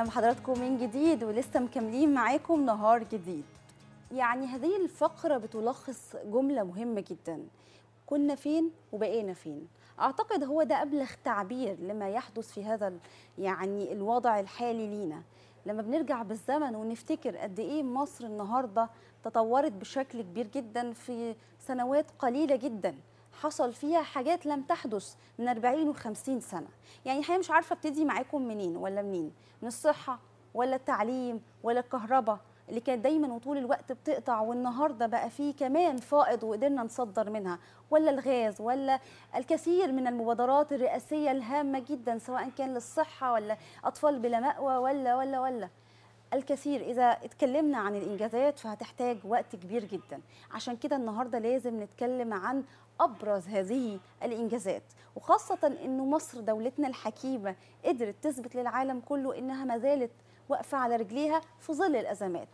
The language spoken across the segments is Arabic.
اهلا بحضراتكم من جديد ولسه مكملين معاكم نهار جديد يعني هذه الفقره بتلخص جمله مهمه جدا كنا فين وبقينا فين اعتقد هو ده ابلغ تعبير لما يحدث في هذا يعني الوضع الحالي لينا لما بنرجع بالزمن ونفتكر قد ايه مصر النهارده تطورت بشكل كبير جدا في سنوات قليله جدا حصل فيها حاجات لم تحدث من 40 و50 سنه يعني الحقيقه مش عارفه ابتدي معاكم منين ولا منين من الصحه ولا التعليم ولا الكهرباء اللي كانت دايما وطول الوقت بتقطع والنهارده بقى فيه كمان فائض وقدرنا نصدر منها ولا الغاز ولا الكثير من المبادرات الرئاسيه الهامه جدا سواء كان للصحه ولا اطفال بلا مأوى ولا ولا ولا الكثير إذا اتكلمنا عن الإنجازات فهتحتاج وقت كبير جدا عشان كده النهاردة لازم نتكلم عن أبرز هذه الإنجازات وخاصة أنه مصر دولتنا الحكيمة قدرت تثبت للعالم كله أنها ما زالت واقفة على رجليها في ظل الأزمات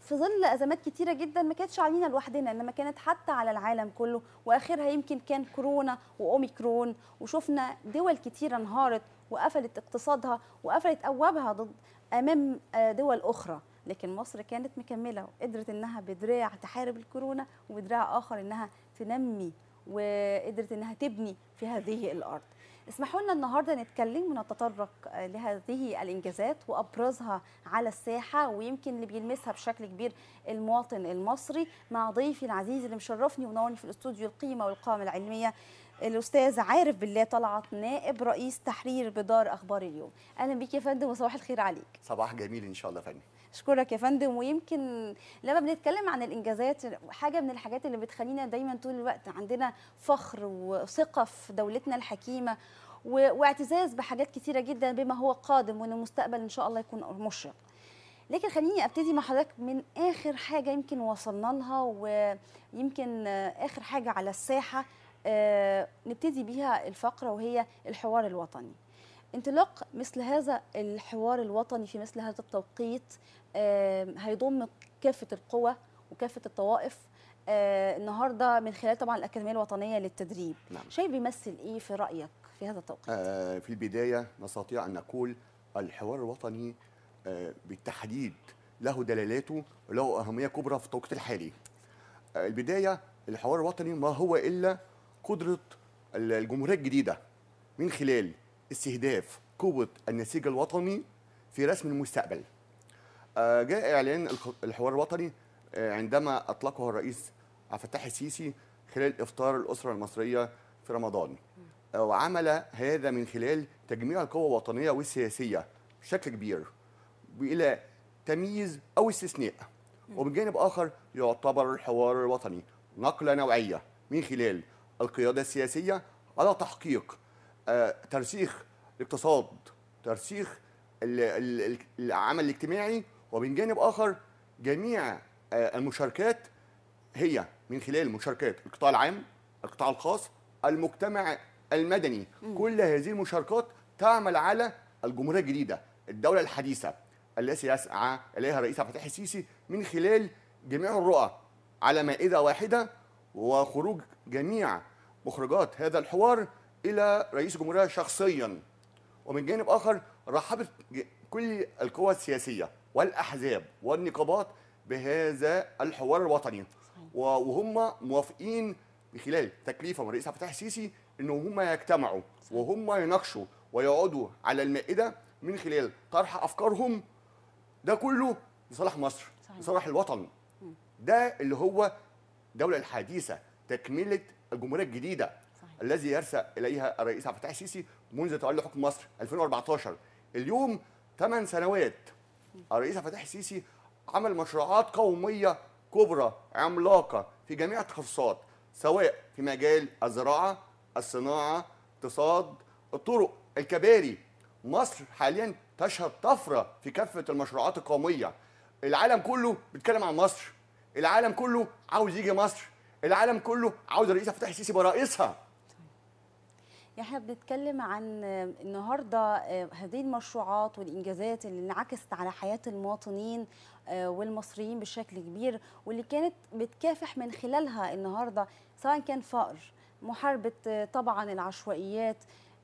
في ظل ازمات كتيره جدا ما كانتش علينا لوحدنا انما كانت حتى على العالم كله واخرها يمكن كان كورونا واوميكرون وشفنا دول كتيره انهارت وقفلت اقتصادها وقفلت ابوابها ضد امام آه، دول اخرى لكن مصر كانت مكمله وقدرت انها بدراع تحارب الكورونا وبدراع اخر انها تنمي وقدرت انها تبني في هذه الارض اسمحوا لنا النهارده نتكلم ونتطرق آه، لهذه الانجازات وابرزها على الساحه ويمكن اللي بيلمسها بشكل كبير المواطن المصري مع ضيفي العزيز اللي مشرفني ونورني في الاستوديو القيمه والقامه العلميه الاستاذ عارف بالله طلعت نائب رئيس تحرير بدار اخبار اليوم اهلا بيك يا فندم وصباح الخير عليك صباح جميل ان شاء الله فندم اشكرك يا فندم ويمكن لما بنتكلم عن الانجازات حاجه من الحاجات اللي بتخلينا دايما طول الوقت عندنا فخر وثقه في دولتنا الحكيمه واعتزاز بحاجات كثيره جدا بما هو قادم وان المستقبل ان شاء الله يكون مشرق لكن خليني ابتدي مع حضرتك من اخر حاجه يمكن وصلنا لها ويمكن اخر حاجه على الساحه آه، نبتدي بيها الفقرة وهي الحوار الوطني انطلاق مثل هذا الحوار الوطني في مثل هذا التوقيت آه، هيضم كافة القوى وكافة الطوائف آه، النهارده من خلال طبعا الاكاديميه الوطنيه للتدريب نعم. شيء بيمثل ايه في رايك في هذا التوقيت في البدايه نستطيع ان نقول الحوار الوطني بالتحديد له دلالاته وله اهميه كبرى في التوقيت الحالي البدايه الحوار الوطني ما هو الا قدرة الجمهورية الجديدة من خلال استهداف قوة النسيج الوطني في رسم المستقبل آه، جاء إعلان الحوار الوطني آه، عندما أطلقه الرئيس عبد الفتاح السيسي خلال إفطار الأسرة المصرية في رمضان آه، وعمل هذا من خلال تجميع القوى الوطنية والسياسية بشكل كبير إلى تمييز أو استثناء ومن جانب آخر يعتبر الحوار الوطني نقلة نوعية من خلال القيادة السياسية على تحقيق آه، ترسيخ الاقتصاد ترسيخ العمل الاجتماعي ومن جانب آخر جميع آه، المشاركات هي من خلال مشاركات القطاع العام القطاع الخاص المجتمع المدني م. كل هذه المشاركات تعمل على الجمهورية الجديدة الدولة الحديثة التي يسعى إليها الرئيس عبد الفتاح السيسي من خلال جميع الرؤى على مائدة واحدة وخروج جميع مخرجات هذا الحوار الى رئيس الجمهوريه شخصيا ومن جانب اخر رحبت كل القوى السياسيه والاحزاب والنقابات بهذا الحوار الوطني وهم موافقين بخلال تكليفه من الرئيس عبد الفتاح السيسي ان هم يجتمعوا وهم يناقشوا ويقعدوا على المائده من خلال طرح افكارهم ده كله لصالح مصر لصالح الوطن ده اللي هو الدوله الحديثه تكمله الجمهوريه الجديده صحيح. الذي يرسى اليها الرئيس عبد الفتاح السيسي منذ تولي حكم مصر 2014 اليوم 8 سنوات الرئيس عبد الفتاح السيسي عمل مشروعات قوميه كبرى عملاقه في جميع التخصصات سواء في مجال الزراعه الصناعه اقتصاد الطرق الكباري مصر حاليا تشهد طفره في كافه المشروعات القوميه العالم كله بيتكلم عن مصر العالم كله عاوز يجي مصر العالم كله عاوز الرئيس فتحي السيسي يبقى رئيسها طيب. احنا بنتكلم عن النهارده آه، هذه المشروعات والانجازات اللي انعكست على حياه المواطنين آه، والمصريين بشكل كبير واللي كانت بتكافح من خلالها النهارده سواء كان فقر محاربه آه، طبعا العشوائيات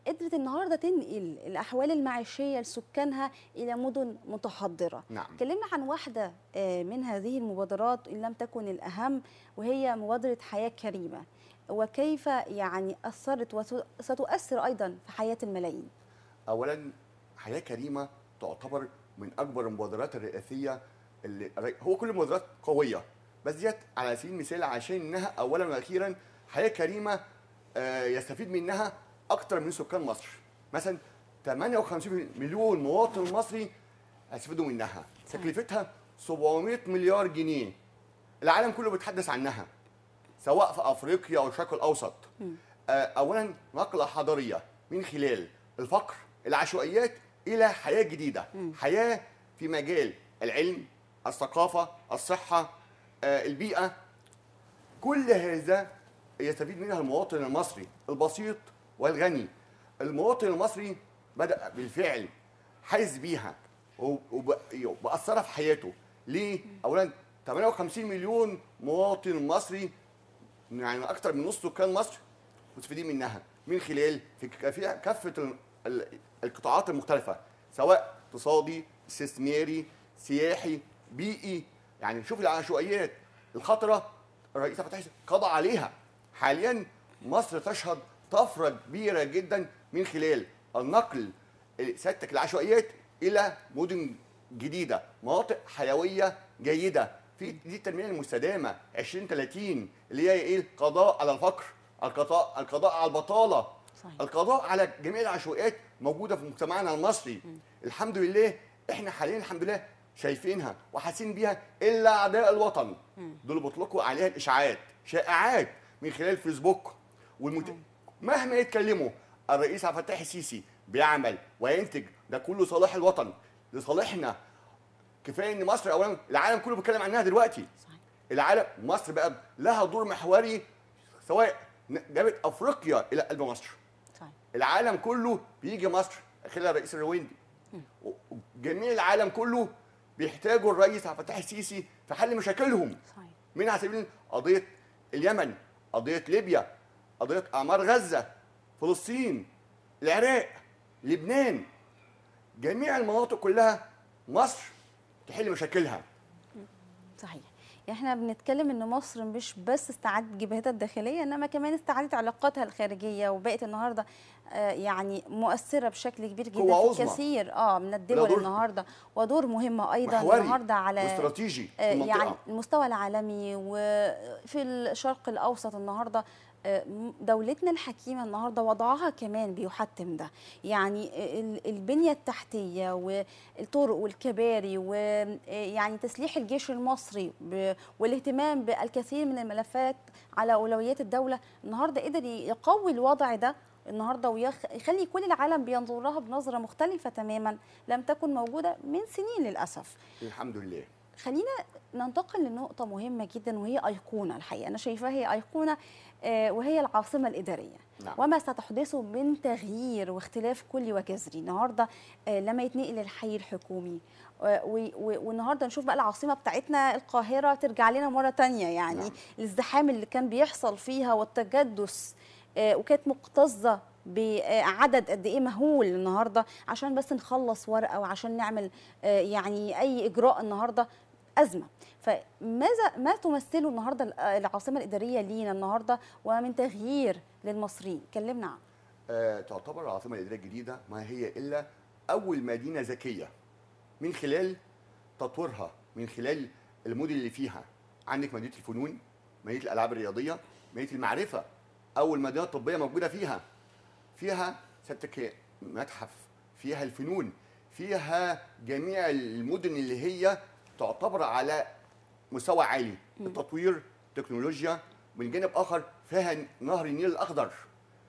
قدرت النهارده تنقل الاحوال المعيشيه لسكانها الى مدن متحضره نعم. كلمنا عن واحده آه، من هذه المبادرات ان لم تكن الاهم وهي مبادره حياه كريمه وكيف يعني اثرت وستؤثر ايضا في حياه الملايين اولا حياه كريمه تعتبر من اكبر المبادرات الرئاسيه اللي هو كل المبادرات قويه بس ديت على سبيل المثال عشان انها اولا واخيرا حياه كريمه آه، يستفيد منها اكتر من سكان مصر مثلا 58 مليون مواطن مصري هيستفيدوا منها تكلفتها 700 مليار جنيه العالم كله بيتحدث عنها سواء في افريقيا او الشرق الاوسط آه، اولا نقله حضاريه من خلال الفقر العشوائيات الى حياه جديده حياه في مجال العلم الثقافه الصحه آه، البيئه كل هذا يستفيد منها المواطن المصري البسيط والغني المواطن المصري بدا بالفعل حاز بيها وباثرها في حياته ليه اولا 58 مليون مواطن مصري يعني اكتر من نص سكان مصر مستفيدين منها من خلال في كافه القطاعات المختلفه سواء اقتصادي استثماري سياحي بيئي يعني شوف العشوائيات الخطره الرئيس فتحي قضى عليها حاليا مصر تشهد طفره كبيره جدا من خلال النقل سيادتك العشوائيات الى مدن جديده مناطق حيويه جيده في دي التنميه المستدامه 2030 اللي هي ايه القضاء على الفقر القضاء القضاء على البطاله صحيح. القضاء على جميع العشوائيات موجوده في مجتمعنا المصري م. الحمد لله احنا حاليا الحمد لله شايفينها وحاسين بيها الا اعداء الوطن م. دول بيطلقوا عليها الاشاعات شائعات من خلال فيسبوك والمت... مهما يتكلموا الرئيس عبد الفتاح السيسي بيعمل وينتج ده كله صلاح الوطن لصالحنا كفايه ان مصر اولا العالم كله بيتكلم عنها دلوقتي صحيح. العالم مصر بقى لها دور محوري سواء جابت افريقيا الى قلب مصر صحيح. العالم كله بيجي مصر خلال الرئيس الرويندي جميع العالم كله بيحتاجوا الرئيس عبد الفتاح السيسي في حل مشاكلهم صحيح. من على سبيل قضيه اليمن قضيه ليبيا قضيه اعمار غزه فلسطين العراق لبنان جميع المناطق كلها مصر تحل مشاكلها صحيح احنا بنتكلم ان مصر مش بس استعادت جبهتها الداخليه انما كمان استعادت علاقاتها الخارجيه وبقت النهارده آه، يعني مؤثره بشكل كبير جدا في كثير اه من الدول النهارده ودور مهمه ايضا النهارده على استراتيجي آه، يعني المستوى العالمي وفي الشرق الاوسط النهارده آه، دولتنا الحكيمه النهارده وضعها كمان بيحتم ده يعني آه، البنيه التحتيه والطرق والكباري ويعني آه، تسليح الجيش المصري والاهتمام بالكثير من الملفات على اولويات الدوله النهارده قدر يقوي الوضع ده النهارده ويخلي كل العالم بينظر لها بنظره مختلفه تماما لم تكن موجوده من سنين للاسف الحمد لله خلينا ننتقل لنقطة مهمة جدا وهي أيقونة الحقيقة أنا شايفاها هي أيقونة آه، وهي العاصمة الإدارية نعم. وما ستحدثه من تغيير واختلاف كلي وجذري النهارده آه، لما يتنقل الحي الحكومي آه، والنهارده نشوف بقى العاصمه بتاعتنا القاهره ترجع لنا مره تانية يعني نعم. الازدحام اللي كان بيحصل فيها والتجدس وكانت مكتظة بعدد قد ايه مهول النهارده عشان بس نخلص ورقه وعشان نعمل يعني اي اجراء النهارده أزمة فماذا ما تمثله النهاردة العاصمة الإدارية لينا النهاردة ومن تغيير للمصريين كلمنا عنه آه، تعتبر العاصمة الإدارية الجديدة ما هي إلا أول مدينة ذكية من خلال تطويرها من خلال الموديل اللي فيها عندك مدينة الفنون مدينة الألعاب الرياضية مدينة المعرفة أول مدينة طبية موجودة فيها فيها ستك متحف فيها الفنون فيها جميع المدن اللي هي تعتبر على مستوى عالي التطوير تكنولوجيا من جانب اخر فيها نهر النيل الاخضر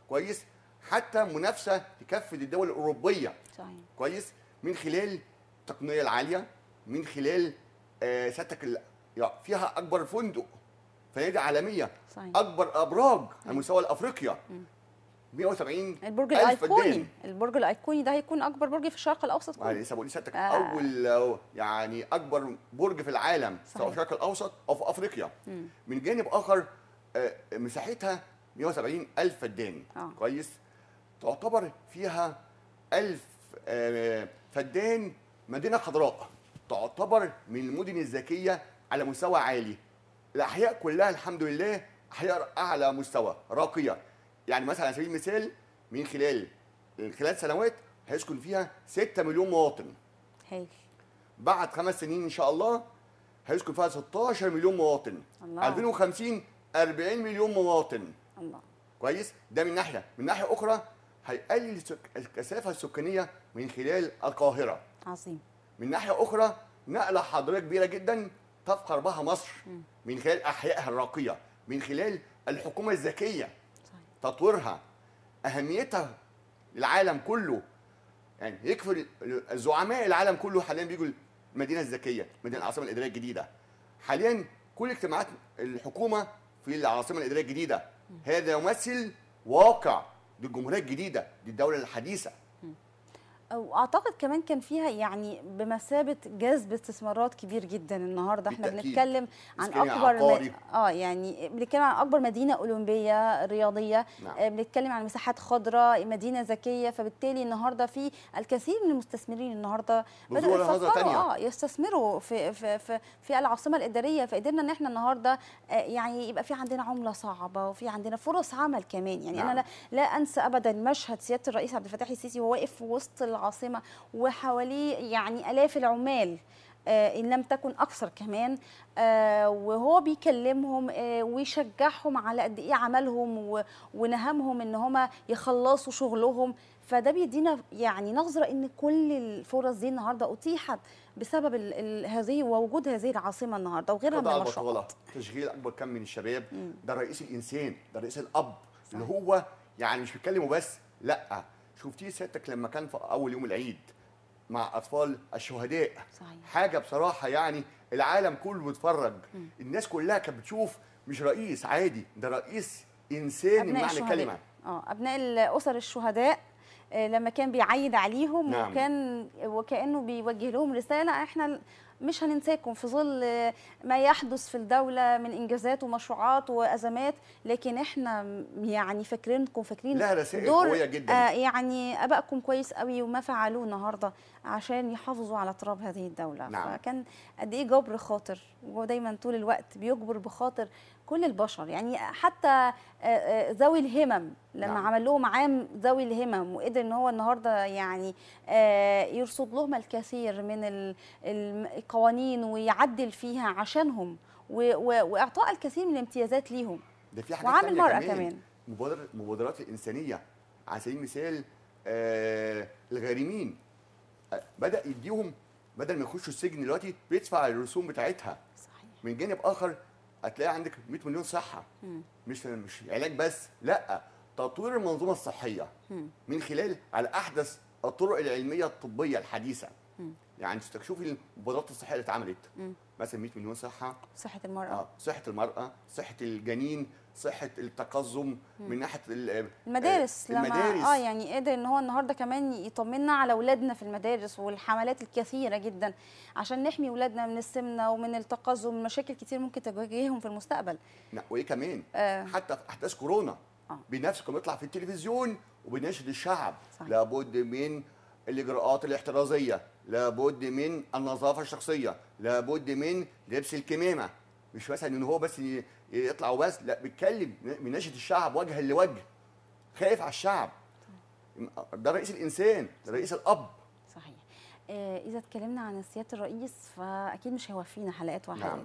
كويس حتى منافسه تكفد الدول الاوروبيه صحيح. كويس من خلال التقنيه العاليه من خلال آه سيادتك فيها اكبر فندق فنادق عالميه صحيح. اكبر ابراج على مستوى افريقيا 170 البرج الايقوني البرج الايقوني ده هيكون اكبر برج في الشرق الاوسط كله لسه بقول لسيادتك آه. اول يعني اكبر برج في العالم صحيح. سواء في الشرق الاوسط او في افريقيا مم. من جانب اخر آه، مساحتها 170 الف فدان آه. كويس تعتبر فيها 1000 آه، فدان مدينه خضراء تعتبر من المدن الذكيه على مستوى عالي الاحياء كلها الحمد لله احياء اعلى مستوى راقيه يعني مثلا على سبيل المثال من خلال خلال سنوات هيسكن فيها 6 مليون مواطن هايل بعد خمس سنين ان شاء الله هيسكن فيها 16 مليون مواطن الله. 2050 40 مليون مواطن الله كويس ده من ناحيه من ناحيه اخرى هيقلل الكثافه السكانيه من خلال القاهره عظيم من ناحيه اخرى نقله حضاريه كبيره جدا تفخر بها مصر م. من خلال احيائها الراقيه من خلال الحكومه الذكيه تطويرها اهميتها للعالم كله يعني يكفي زعماء العالم كله حاليا بيجوا المدينه الذكيه مدينه العاصمه الاداريه الجديده حاليا كل اجتماعات الحكومه في العاصمه الاداريه الجديده هذا يمثل واقع للجمهوريه الجديده للدوله الحديثه واعتقد كمان كان فيها يعني بمثابه جذب استثمارات كبير جدا النهارده احنا بالتأكيد. بنتكلم عن اكبر م... اه يعني بنتكلم عن اكبر مدينه اولمبيه رياضيه نعم. آه، بنتكلم عن مساحات خضراء مدينه ذكيه فبالتالي النهارده في الكثير من المستثمرين النهارده بداوا يفكروا اه يستثمروا في في في, في العاصمه الاداريه فقدرنا ان احنا النهارده آه، يعني يبقى في عندنا عمله صعبه وفي عندنا فرص عمل كمان يعني نعم. انا لا, لا انسى ابدا مشهد سياده الرئيس عبد الفتاح السيسي وهو واقف في وسط العاصمة وحواليه يعني ألاف العمال آه، إن لم تكن أكثر كمان آه، وهو بيكلمهم آه، ويشجعهم على قد إيه عملهم ونهمهم إن هما يخلصوا شغلهم فده بيدينا يعني نظرة إن كل الفرص دي النهاردة أتيحت بسبب هذه ووجود هذه العاصمة النهاردة وغيرها من المشروعات تشغيل أكبر كم من الشباب ده رئيس الإنسان ده رئيس الأب صحيح. اللي هو يعني مش بيتكلموا بس لأ شفتيه سيادتك لما كان في اول يوم العيد مع اطفال الشهداء صحيح. حاجه بصراحه يعني العالم كله بيتفرج الناس كلها كانت بتشوف مش رئيس عادي ده رئيس انساني بمعنى الكلمه اه ابناء الاسر الشهداء آه، لما كان بيعيد عليهم نعم. وكان وكانه بيوجه لهم رساله احنا مش هننساكم في ظل ما يحدث في الدوله من انجازات ومشروعات وازمات لكن احنا يعني فاكرينكم فاكرين لا دور قويه جدا آه يعني ابائكم كويس قوي وما فعلوه النهارده عشان يحافظوا على تراب هذه الدوله نعم. فكان قد ايه جبر خاطر ودايما طول الوقت بيجبر بخاطر كل البشر يعني حتى آه، آه، ذوي الهمم لما نعم. عمل لهم عام ذوي الهمم وقدر ان هو النهارده يعني آه، يرصد لهم الكثير من القوانين ويعدل فيها عشانهم واعطاء الكثير من الامتيازات ليهم ده في حاجه وعامل مرأة كمان, مبادرات الانسانيه على سبيل المثال آه الغارمين بدا يديهم بدل ما يخشوا السجن دلوقتي بيدفع الرسوم بتاعتها صحيح. من جانب اخر هتلاقي عندك 100 مليون صحه مم. مش مش علاج بس لا تطوير المنظومه الصحيه مم. من خلال على احدث الطرق العلميه الطبيه الحديثه مم. يعني تستكشفي المبادرات الصحيه اللي اتعملت مثلا 100 مليون صحه صحه المراه آه صحه المراه صحه الجنين صحه التقزم من ناحيه آه، المدارس لما المدارس اه يعني قدر ان هو النهارده كمان يطمنا على اولادنا في المدارس والحملات الكثيره جدا عشان نحمي اولادنا من السمنه ومن التقزم مشاكل كتير ممكن تواجههم في المستقبل لا نعم، وايه كمان آه حتى في احداث كورونا آه. بنفسكم يطلع في التلفزيون وبنشهد الشعب صحيح. لابد من الاجراءات الاحترازيه لابد من النظافه الشخصيه لابد من لبس الكمامه مش مثلا ان هو بس يطلع وبس لا بيتكلم بيناشد الشعب وجها لوجه خايف على الشعب ده رئيس الانسان ده رئيس الاب آه، اذا اتكلمنا عن سياده الرئيس فاكيد مش هيوفينا حلقات واحده نعم.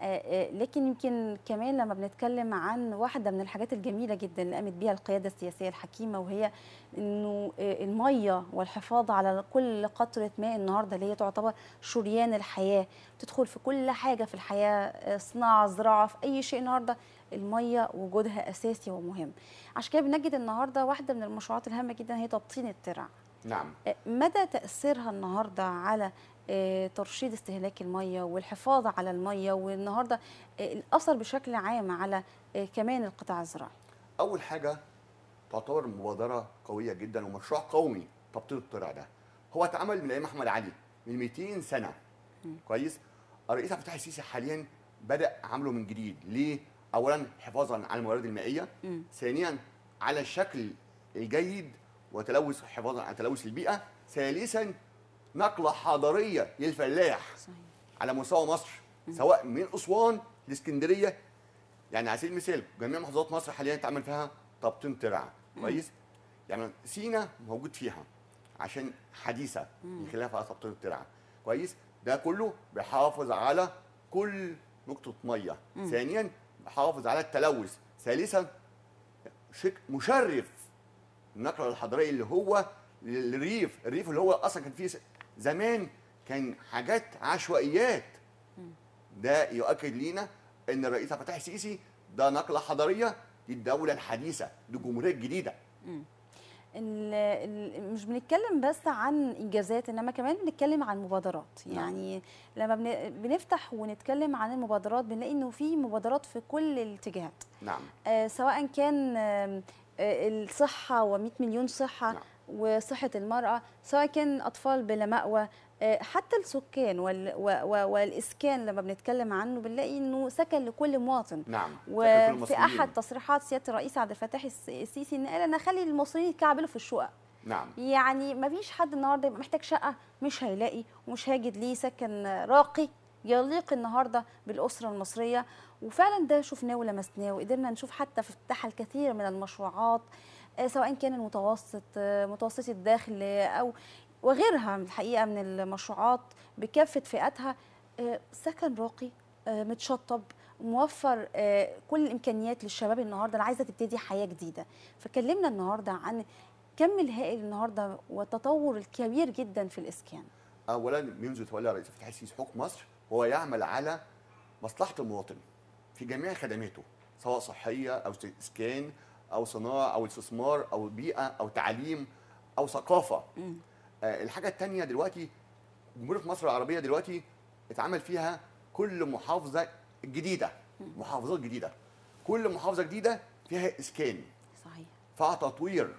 آه، آه، لكن يمكن كمان لما بنتكلم عن واحده من الحاجات الجميله جدا اللي قامت بيها القياده السياسيه الحكيمه وهي انه الميه والحفاظ على كل قطره ماء النهارده اللي هي تعتبر شريان الحياه تدخل في كل حاجه في الحياه صناعه زراعه في اي شيء النهارده الميه وجودها اساسي ومهم عشان كده بنجد النهارده واحده من المشروعات الهامه جدا هي تبطين الترع نعم آه، مدى تاثيرها النهارده على آه، ترشيد استهلاك الميه والحفاظ على الميه والنهارده آه، الاثر بشكل عام على كمان القطاع الزراعي اول حاجه تعتبر مبادره قويه جدا ومشروع قومي تبطيل الطرع ده هو اتعمل من ايام احمد علي من 200 سنه م. كويس الرئيس عبد الفتاح السيسي حاليا بدا عمله من جديد ليه اولا حفاظا على الموارد المائيه م. ثانيا على الشكل الجيد وتلوث حفاظا على تلوث البيئه ثالثا نقله حضاريه للفلاح صحيح. على مستوى مصر سواء من اسوان لاسكندريه يعني على سبيل المثال جميع محافظات مصر حاليا اتعمل فيها تبطين ترع كويس يعني سينا موجود فيها عشان حديثه من خلالها فيها طابتين الترع كويس ده كله بيحافظ على كل نقطه ميه ثانيا بيحافظ على التلوث ثالثا شيء مشرف النقله الحضاريه اللي هو الريف الريف اللي هو اصلا كان فيه زمان كان حاجات عشوائيات ده يؤكد لينا ان الرئيس عبد الفتاح السيسي ده نقله حضاريه للدوله الحديثه للجمهوريه الجديده مش بنتكلم بس عن انجازات انما كمان بنتكلم عن مبادرات نعم. يعني لما بنفتح ونتكلم عن المبادرات بنلاقي انه في مبادرات في كل الاتجاهات نعم آه سواء كان آه الصحه و100 مليون صحه نعم. وصحه المراه سواء كان اطفال بلا ماوى آه، حتى السكان وال... و... والاسكان لما بنتكلم عنه بنلاقي انه سكن لكل مواطن نعم وفي احد تصريحات سياده الرئيس عبد الفتاح السيسي ان قال انا خلي المصريين يتكعبلوا في الشقق نعم يعني ما فيش حد النهارده يبقى محتاج شقه مش هيلاقي ومش هيجد ليه سكن راقي يليق النهارده بالاسره المصريه وفعلا ده شفناه ولمسناه وقدرنا نشوف حتى في افتتاح الكثير من المشروعات آه، سواء كان المتوسط آه، متوسط الدخل آه، او وغيرها الحقيقه من المشروعات بكافه فئاتها سكن راقي متشطب موفر كل الامكانيات للشباب النهارده اللي عايزه تبتدي حياه جديده فكلمنا النهارده عن كم الهائل النهارده والتطور الكبير جدا في الاسكان اولا منذ تولى رئيس فتحي السيسي حكم مصر هو يعمل على مصلحه المواطن في جميع خدماته سواء صحيه او اسكان او صناعه او استثمار او بيئه او تعليم او ثقافه آه الحاجه الثانيه دلوقتي جمهوريه مصر العربيه دلوقتي اتعمل فيها كل محافظه جديده محافظات جديده كل محافظه جديده فيها اسكان صحيح فيها تطوير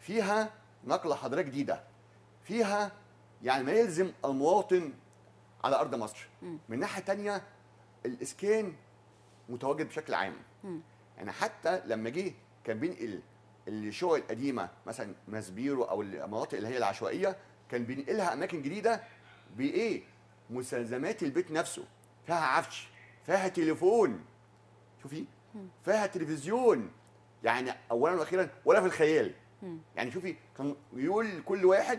فيها نقله حضاريه جديده فيها يعني ما يلزم المواطن على ارض مصر م. من ناحيه ثانيه الاسكان متواجد بشكل عام انا يعني حتى لما جه كان بينقل الشقق القديمه مثلا ماسبيرو او المناطق اللي هي العشوائيه كان بينقلها اماكن جديده بايه مستلزمات البيت نفسه فيها عفش فيها تليفون شوفي فيها تلفزيون يعني اولا واخيرا ولا في الخيال يعني شوفي كان يقول كل واحد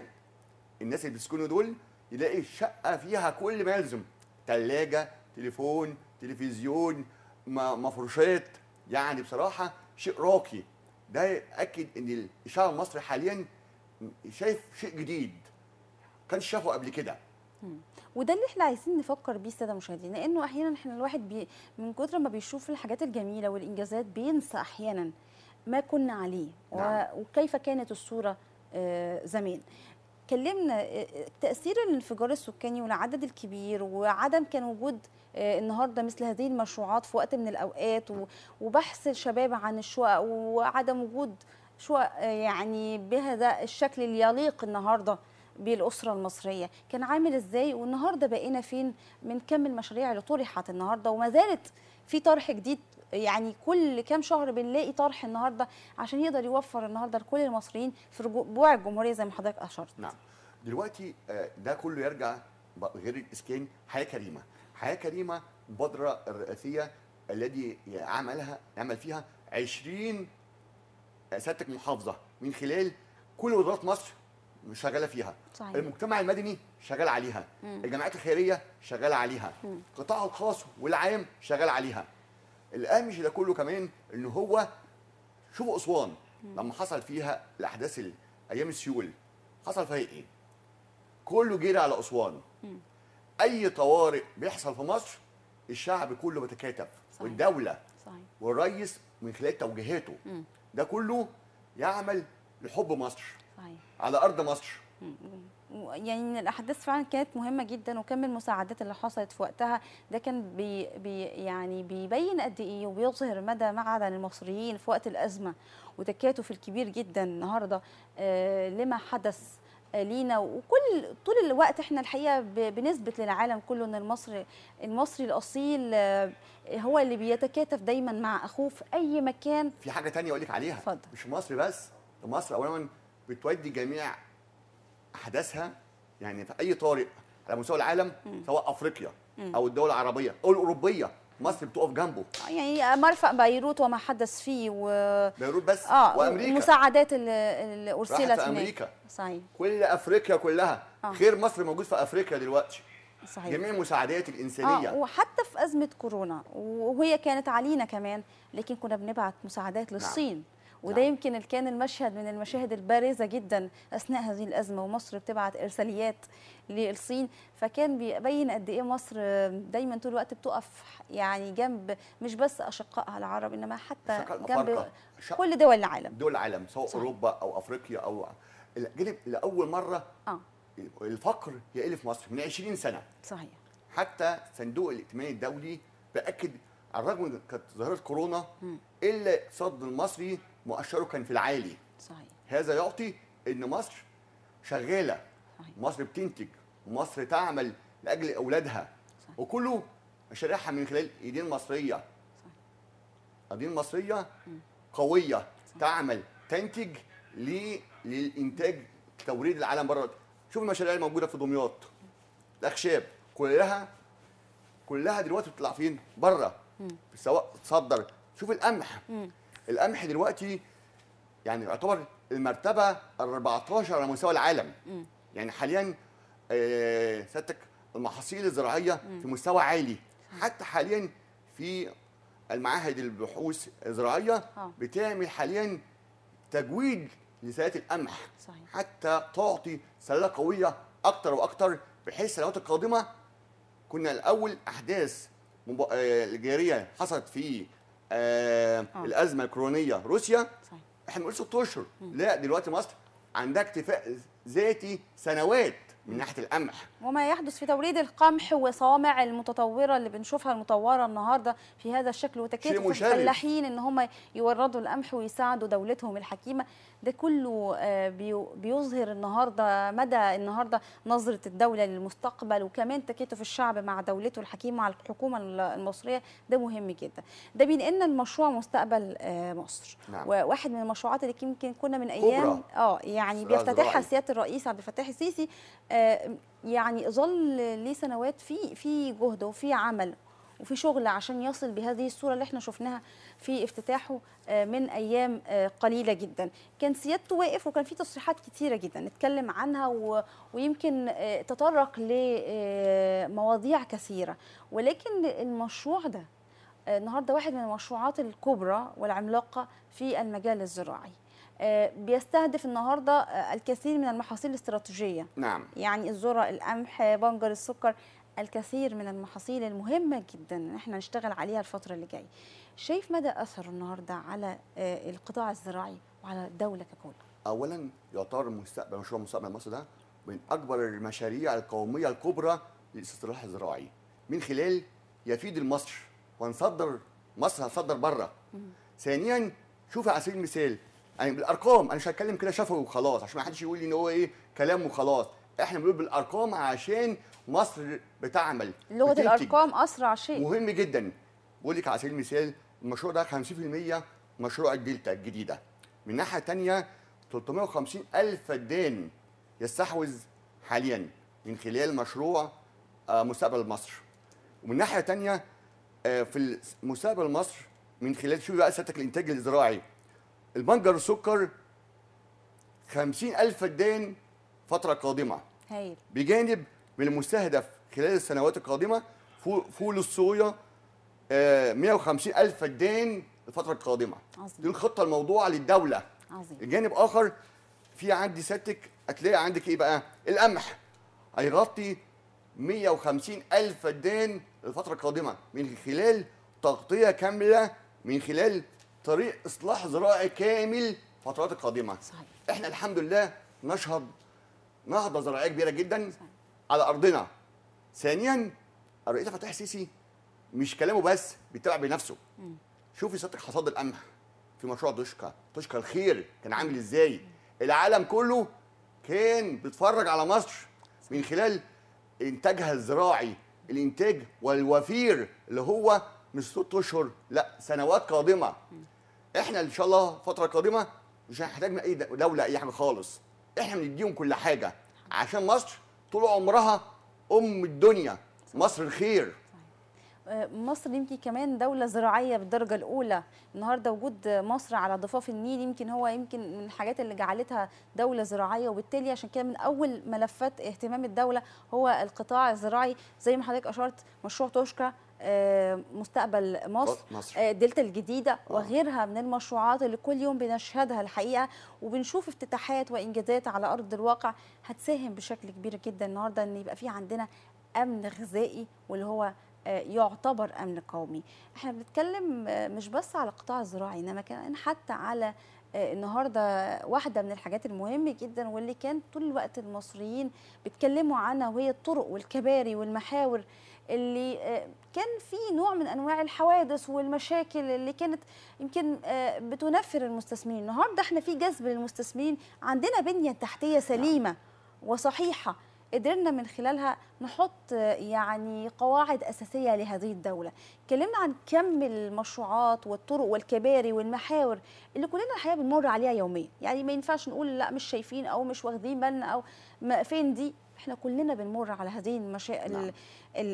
الناس اللي بيسكنوا دول يلاقي الشقه فيها كل ما يلزم ثلاجه تليفون تلفزيون مفروشات يعني بصراحه شيء راقي ده ياكد ان الشعب المصري حاليا شايف شيء جديد كانش شافه قبل كده وده اللي احنا عايزين نفكر بيه الساده مشاهدينا لانه احيانا احنا الواحد بي من كتر ما بيشوف الحاجات الجميله والانجازات بينسى احيانا ما كنا عليه نعم. وكيف كانت الصوره آه، زمان اتكلمنا آه، آه، تاثير الانفجار السكاني والعدد الكبير وعدم كان وجود آه، النهارده مثل هذه المشروعات في وقت من الاوقات وبحث الشباب عن الشقق وعدم وجود شقق يعني بهذا الشكل اللي يليق النهارده بالاسره المصريه كان عامل ازاي والنهارده بقينا فين من كم المشاريع اللي طرحت النهارده وما زالت في طرح جديد يعني كل كام شهر بنلاقي طرح النهارده عشان يقدر يوفر النهارده لكل المصريين في ربوع الجمهوريه زي ما حضرتك اشرت نعم دلوقتي آه، ده كله يرجع غير الاسكان حياه كريمه حياه كريمه مبادره الرئاسيه الذي عملها عمل فيها 20 آه، سيادتك محافظه من خلال كل وزارات مصر شغاله فيها صحيح. المجتمع المدني شغال عليها مم. الجمعيات الخيريه شغاله عليها القطاع الخاص والعام شغال عليها الأهمش ده كله كمان إن هو شوفوا أسوان لما حصل فيها الأحداث أيام السيول حصل فيها إيه؟ كله جري على أسوان أي طوارئ بيحصل في مصر الشعب كله بيتكاتب والدولة صحيح. والريس من خلال توجيهاته ده كله يعمل لحب مصر صحيح. على أرض مصر مم. يعني الاحداث فعلا كانت مهمه جدا وكم المساعدات اللي حصلت في وقتها ده كان بي بي يعني بيبين قد ايه وبيظهر مدى معدن المصريين في وقت الازمه وتكاتف الكبير جدا النهارده آه، لما حدث آه، لينا وكل طول الوقت احنا الحقيقه بنثبت للعالم كله ان المصري المصري الاصيل آه، هو اللي بيتكاتف دايما مع اخوه في اي مكان في حاجه ثانيه اقول لك عليها اتفضل مش مصر بس مصر اولا بتودي جميع احداثها يعني في اي طارئ على مستوى العالم سواء افريقيا او الدول العربيه او الاوروبيه مصر بتقف جنبه يعني مرفأ بيروت وما حدث فيه و بيروت بس آه وامريكا المساعدات اللي ارسلت في امريكا صحيح كل افريقيا كلها آه. خير مصر موجود في افريقيا دلوقتي صحيح جميع المساعدات الانسانيه آه وحتى في ازمه كورونا وهي كانت علينا كمان لكن كنا بنبعت مساعدات نعم. للصين نعم. وده نعم. يمكن كان المشهد من المشاهد البارزه جدا اثناء هذه الازمه ومصر بتبعت ارساليات للصين فكان بيبين قد ايه مصر دايما طول الوقت بتقف يعني جنب مش بس اشقائها العرب انما حتى جنب كل دول العالم دول العالم سواء صح. اوروبا او افريقيا او الجانب لاول مره آه. الفقر يقل في مصر من 20 سنه صحيح حتى صندوق الائتمان الدولي باكد على الرغم من كانت ظاهره كورونا الا الاقتصاد المصري مؤشره كان في العالي صحيح هذا يعطي ان مصر شغاله صحيح. مصر بتنتج مصر تعمل لاجل اولادها صحيح. وكله مشاريعها من خلال ايدين مصريه صحيح. ايدين مصريه م. قويه صحيح. تعمل تنتج لي للانتاج توريد العالم بره شوف المشاريع الموجوده في دمياط الاخشاب كلها كلها دلوقتي بتطلع فين بره سواء تصدر شوف القمح القمح دلوقتي يعني يعتبر المرتبه ال 14 على مستوى العالم م. يعني حاليا آه، سيادتك المحاصيل الزراعيه م. في مستوى عالي حتى حاليا في المعاهد البحوث الزراعيه بتعمل حاليا تجويد لسلات القمح صحيح. حتى تعطي سلاله قويه اكتر واكتر بحيث السنوات القادمه كنا الاول احداث آه، الجاريه حصلت في آه، آه. الازمه الكورونية روسيا صحيح. احنا بنقول ست اشهر لا دلوقتي مصر عندها اكتفاء ذاتي سنوات من ناحيه القمح وما يحدث في توريد القمح وصوامع المتطوره اللي بنشوفها المطوره النهارده في هذا الشكل وتكاتف الفلاحين ان هم يوردوا القمح ويساعدوا دولتهم الحكيمه ده كله آه، بيظهر النهارده مدى النهارده نظره الدوله للمستقبل وكمان تكاتف الشعب مع دولته الحكيمه مع الحكومه المصريه ده مهم جدا ده بينقلنا المشروع مستقبل آه، مصر نعم. وواحد من المشروعات اللي يمكن كنا من ايام اه يعني بيفتتحها سياده الرئيس عبد الفتاح السيسي آه، يعني ظل ليه سنوات في في جهد وفي عمل وفي شغل عشان يصل بهذه الصوره اللي احنا شفناها في افتتاحه آه، من ايام آه، قليله جدا كان سيادته واقف وكان في تصريحات كثيره جدا اتكلم عنها ويمكن آه، تطرق لمواضيع كثيره ولكن المشروع ده النهارده واحد من المشروعات الكبرى والعملاقه في المجال الزراعي آه، بيستهدف النهارده آه، الكثير من المحاصيل الاستراتيجيه نعم يعني الذره القمح بنجر السكر الكثير من المحاصيل المهمه جدا ان احنا نشتغل عليها الفتره اللي جايه شايف مدى اثر النهارده على آه، القطاع الزراعي وعلى الدوله ككل اولا يعتبر مستقبل مشروع مستقبل مصر ده من اكبر المشاريع القوميه الكبرى للاستصلاح الزراعي من خلال يفيد المصر وهنصدر مصر هتصدر بره ثانيا شوف على سبيل المثال يعني بالارقام انا مش هتكلم كده شفوي وخلاص عشان ما حدش يقول لي ان هو ايه كلام وخلاص احنا بنقول بالارقام عشان مصر بتعمل لغه بتنتج. الارقام اسرع شيء مهم جدا بقول لك على سبيل المثال المشروع ده 50% مشروع الدلتا الجديده من ناحيه ثانيه 350 الف فدان يستحوذ حاليا من خلال مشروع آه، مستقبل مصر ومن ناحيه ثانيه آه، في مستقبل مصر من خلال شو بقى سيادتك الانتاج الزراعي البنجر السكر 50000 فدان فتره قادمه هايل بجانب من المستهدف خلال السنوات القادمه فول الصويا 150000 آه، فدان الفتره القادمه عظيم دي الخطه الموضوعه للدوله عظيم الجانب اخر في عندي ستك هتلاقي عندك ايه بقى القمح هيغطي 150 ألف فدان الفترة القادمة من خلال تغطية كاملة من خلال طريق اصلاح زراعي كامل الفترات القادمه صحيح. احنا الحمد لله نشهد نهضه زراعيه كبيره جدا صحيح. على ارضنا ثانيا الرئيس فتحي السيسي مش كلامه بس بيتابع بنفسه شوفي سيادتك حصاد القمح في مشروع دوشكا دوشكا الخير كان عامل ازاي العالم كله كان بيتفرج على مصر من خلال انتاجها الزراعي الانتاج والوفير اللي هو مش ست اشهر لا سنوات قادمه احنا ان شاء الله فتره القادمه مش هنحتاج من اي دوله اي يعني حاجه خالص احنا بنديهم كل حاجه عشان مصر طول عمرها ام الدنيا مصر الخير آه، مصر يمكن كمان دولة زراعية بالدرجة الأولى النهاردة وجود مصر على ضفاف النيل يمكن هو يمكن من الحاجات اللي جعلتها دولة زراعية وبالتالي عشان كده من أول ملفات اهتمام الدولة هو القطاع الزراعي زي ما حضرتك أشرت مشروع توشكا آه، مستقبل مصر, مصر. آه، دلتا الجديدة آه. وغيرها من المشروعات اللي كل يوم بنشهدها الحقيقة وبنشوف افتتاحات وإنجازات على أرض الواقع هتساهم بشكل كبير جدا النهاردة أن يبقى في عندنا أمن غذائي واللي هو آه، يعتبر أمن قومي احنا بنتكلم مش بس على القطاع الزراعي إنما كمان حتى على النهارده واحده من الحاجات المهمه جدا واللي كان طول الوقت المصريين بيتكلموا عنها وهي الطرق والكباري والمحاور اللي آه، كان في نوع من انواع الحوادث والمشاكل اللي كانت يمكن آه، بتنفر المستثمرين النهارده احنا في جذب للمستثمرين عندنا بنيه تحتيه سليمه وصحيحه قدرنا من خلالها نحط آه، يعني قواعد اساسيه لهذه الدوله اتكلمنا عن كم المشروعات والطرق والكباري والمحاور اللي كلنا الحقيقه بنمر عليها يوميا يعني ما ينفعش نقول لا مش شايفين او مش واخدين بالنا او ما فين دي احنا كلنا بنمر على هذه المشا... نعم. ال...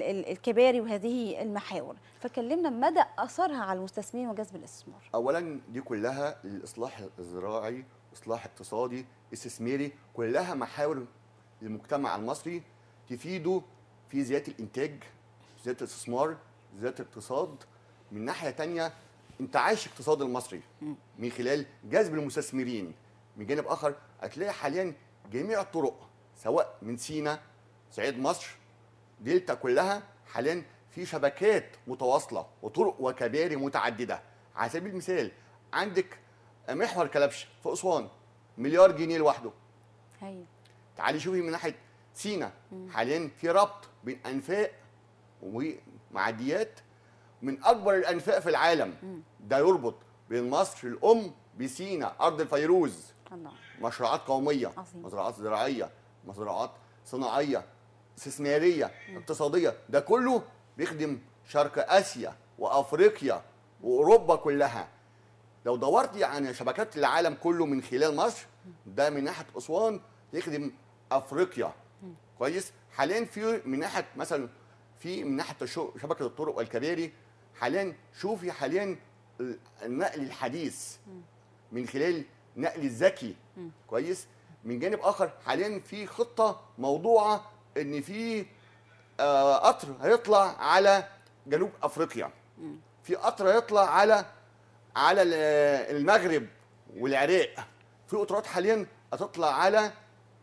ال... الكباري وهذه المحاور فكلمنا مدى اثرها على المستثمرين وجذب الاستثمار اولا دي كلها الاصلاح الزراعي اصلاح اقتصادي استثماري كلها محاور للمجتمع المصري تفيده في زياده الانتاج زياده الاستثمار زياده الاقتصاد من ناحيه تانية انتعاش الاقتصاد المصري من خلال جذب المستثمرين من جانب اخر هتلاقي حاليا جميع الطرق سواء من سينا صعيد مصر دلتا كلها حاليا في شبكات متواصله وطرق وكباري متعدده على سبيل المثال عندك محور كلبش في اسوان مليار جنيه لوحده ايوه تعالي شوفي من ناحيه سينا حاليا في ربط بين انفاق ومعديات من اكبر الانفاق في العالم ده يربط بين مصر الام بسينا ارض الفيروز الله مشروعات قوميه عظيم. مزرعات زراعيه مزرعات صناعيه استثماريه اقتصاديه ده كله بيخدم شرق اسيا وافريقيا واوروبا كلها لو دورتي يعني عن شبكات العالم كله من خلال مصر ده من ناحيه اسوان يخدم افريقيا كويس حاليا في من ناحيه مثلا في من ناحيه شبكه الطرق والكباري حاليا شوفي حاليا النقل الحديث من خلال نقل الذكي كويس من جانب اخر حاليا في خطه موضوعه ان في آه، قطر هيطلع على جنوب افريقيا في قطر هيطلع على على المغرب والعراق في قطارات حاليا هتطلع على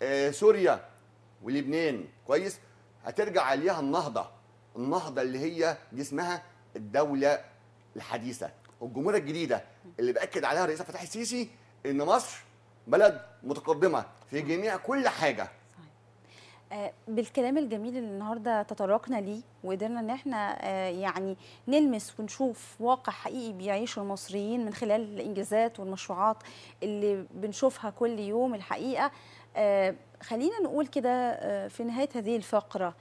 آه، سوريا ولبنان كويس هترجع عليها النهضه النهضه اللي هي دي اسمها الدوله الحديثه الجمهوريه الجديده اللي باكد عليها الرئيس فتحي السيسي ان مصر بلد متقدمه في جميع كل حاجه آه، بالكلام الجميل اللي النهارده تطرقنا ليه وقدرنا ان احنا آه، يعني نلمس ونشوف واقع حقيقي بيعيشه المصريين من خلال الانجازات والمشروعات اللي بنشوفها كل يوم الحقيقه آه، خلينا نقول كده في نهايه هذه الفقره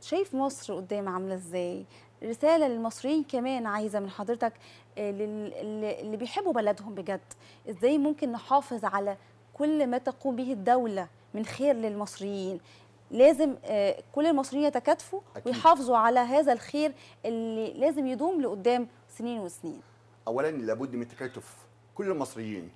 شايف مصر قدام عامله ازاي رساله للمصريين كمان عايزه من حضرتك آه، اللي بيحبوا بلدهم بجد ازاي ممكن نحافظ على كل ما تقوم به الدولة من خير للمصريين لازم آه، كل المصريين يتكاتفوا ويحافظوا على هذا الخير اللي لازم يدوم لقدام سنين وسنين اولا لابد من تكاتف كل المصريين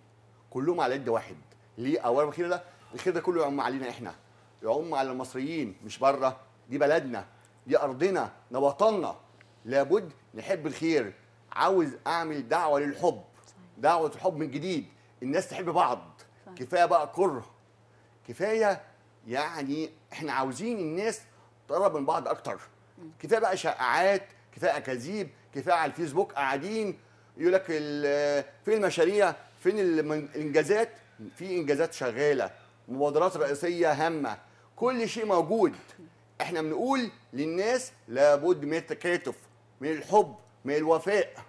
كلهم على يد واحد ليه اولا الخير ده الخير ده كله يعم علينا احنا يعم على المصريين مش بره دي بلدنا دي ارضنا ده وطننا لابد نحب الخير عاوز اعمل دعوه للحب دعوه الحب من جديد الناس تحب بعض كفايه بقى كره كفايه يعني احنا عاوزين الناس تقرب من بعض اكتر كفايه بقى شائعات كفايه اكاذيب كفايه على الفيسبوك قاعدين يقول لك فين المشاريع فين الانجازات في انجازات شغاله مبادرات رئيسيه هامه كل شيء موجود احنا بنقول للناس لابد من التكاتف من الحب من الوفاء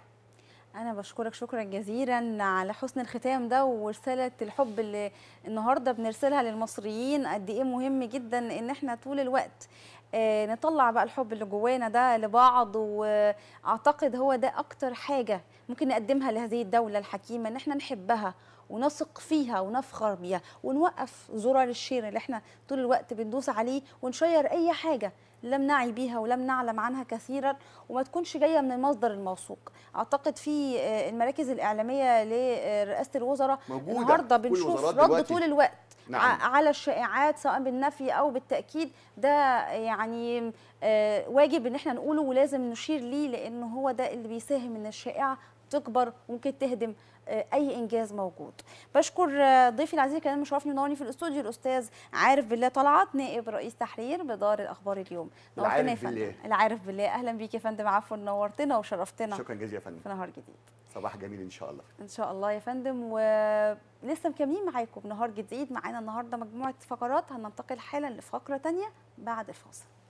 أنا بشكرك شكرا جزيلا على حسن الختام ده ورسالة الحب اللي النهاردة بنرسلها للمصريين قد إيه مهم جدا إن إحنا طول الوقت آه، نطلع بقى الحب اللي جوانا ده لبعض وأعتقد هو ده أكتر حاجة ممكن نقدمها لهذه الدولة الحكيمة إن إحنا نحبها ونثق فيها ونفخر بيها ونوقف زرار الشير اللي إحنا طول الوقت بندوس عليه ونشير أي حاجة لم نعي بيها ولم نعلم عنها كثيرا وما تكونش جايه من المصدر الموثوق اعتقد في آه، المراكز الاعلاميه لرئاسه الوزراء موجودة. النهارده بنشوف رد طول الوقت نعم. على الشائعات سواء بالنفي او بالتاكيد ده يعني آه، واجب ان احنا نقوله ولازم نشير ليه لان هو ده اللي بيساهم ان الشائعه تكبر وممكن تهدم اي انجاز موجود بشكر ضيفي العزيز كان مشرفني ونورني في الاستوديو الاستاذ عارف بالله طلعت نائب رئيس تحرير بدار الاخبار اليوم نورتنا يا فندم العارف بالله اهلا بيك يا فندم عفوا نورتنا وشرفتنا شكرا جزيلا يا فندم في نهار جديد صباح جميل ان شاء الله ان شاء الله يا فندم ولسه مكملين معاكم نهار جديد معانا النهارده مجموعه فقرات هننتقل حالا لفقره ثانيه بعد الفاصل